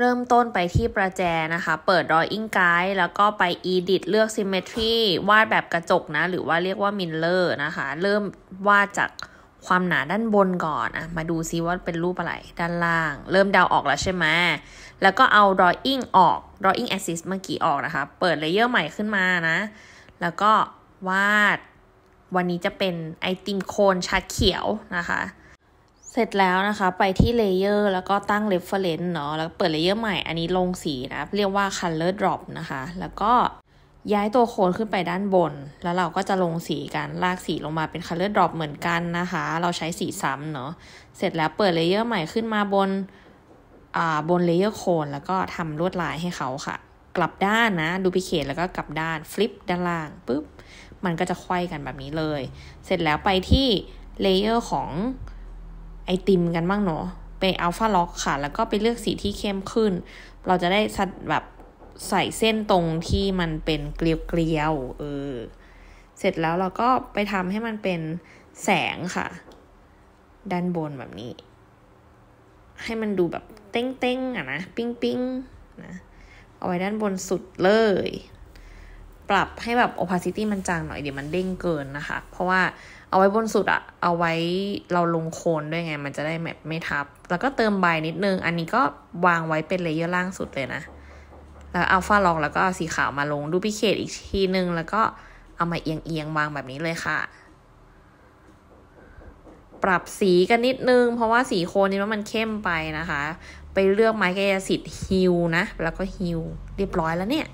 เริ่มต้นไปที่ประแจนะคะ เปิด drawing guide แล้วก็ไป edit เลือก symmetry วาดแบบกระจกนะ หรือว่าเรียกว่า mirror นะคะ เริ่มวาดจากความหนาด้านบนก่อนอะมาดูซิว่าเป็นรูปอะไร ด้านล่าง เริ่มเดาออกแล้วใช่ไหมแล้วก็เอา drawing ออก drawing assist เมื่อกี้ออกนะคะ เปิดเลเยอร์ใหม่ขึ้นมานะ แล้วก็วาดวันนี้จะเป็นไอติมโคนชาเขียวนะคะเสร็จแล้วนะคะ ไปที่เลเยอร์แล้วก็ตั้ง reference เนาะ แล้วเปิดเลเยอร์ใหม่ อันนี้ลงสีนะเรียกว่า color drop นะคะ แล้วก็ย้ายตัวโคนขึ้นไปด้านบน แล้วเราก็จะลงสีกัน ลากสีลงมาเป็น color drop เหมือนกันนะคะ เราใช้สีซ้ำเนาะ เสร็จแล้วเปิดเลเยอร์ใหม่ขึ้นมาบน อ่า บนเลเยอร์โคนแล้วก็ทำลวดลายให้เขาค่ะ กลับด้านนะ ดูพิเคทแล้วก็กลับด้านฟลิปด้านล่างปุ๊บ มันก็จะควยกันแบบนี้เลย เสร็จแล้วไปที่เลเยอร์ของไอติมกันบ้างเนาะไปอัลฟาล็อกค่ะ แล้วก็ไปเลือกสีที่เข้มขึ้น เราจะได้สัดแบบใส่เส้นตรงที่มันเป็นเกลียวๆเออเสร็จแล้วเราก็ไปทำให้มันเป็นแสงค่ะ ด้านบนแบบนี้ ให้มันดูแบบเต้งๆอ่ะนะปิ้งๆนะเอาไว้ด้านบนสุดเลยปรับให้แบบ opacity มันจางหน่อยเดี๋ยวมันเด้งเกินนะคะ เพราะว่าเอาไว้บนสุดอะเอาไว้เราลงโคนด้วยไงมันจะได้แบบไม่ทับ แล้วก็เติมใบนิดนึง อันนี้ก็วางไว้เป็นเลเยอร์ล่างสุดเลยนะ แล้วอัลฟาลองแล้วก็เอาสีขาวมาลงดูพิเคตอีกทีนึง แล้วก็เอามาเอียงเอียงวางแบบนี้เลยค่ะ ปรับสีกันนิดนึง เพราะว่าสีโคนนี้มันเข้มไปนะคะ ไปเลือกไม้กายสิทธิ์ฮิวนะแล้วก็ฮิวเรียบร้อยแล้วเนี่ย